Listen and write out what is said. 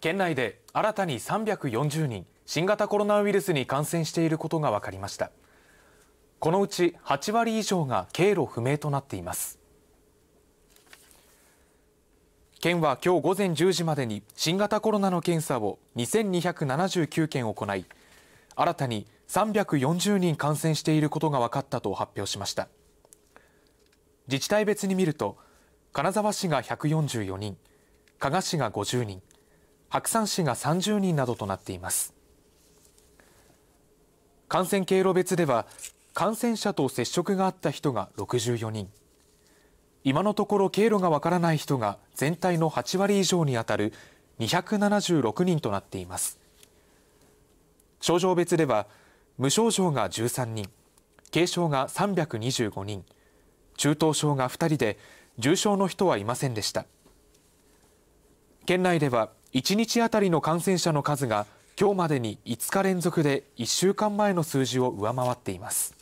県内で新たに340人新型コロナウイルスに感染していることが分かりましたこのうち8割以上が経路不明となっています県はきょう午前10時までに新型コロナの検査を2279件行い新たに340人感染していることが分かったと発表しました自治体別に見ると金沢市が144人加賀市が50人白山市が30人などとなっています感染経路別では感染者と接触があった人が64人今のところ経路がわからない人が全体の8割以上に当たる276人となっています症状別では無症状が13人軽症が325人中等症が2人で重症の人はいませんでした県内では1日当たりの感染者の数がきょうまでに5日連続で1週間前の数字を上回っています。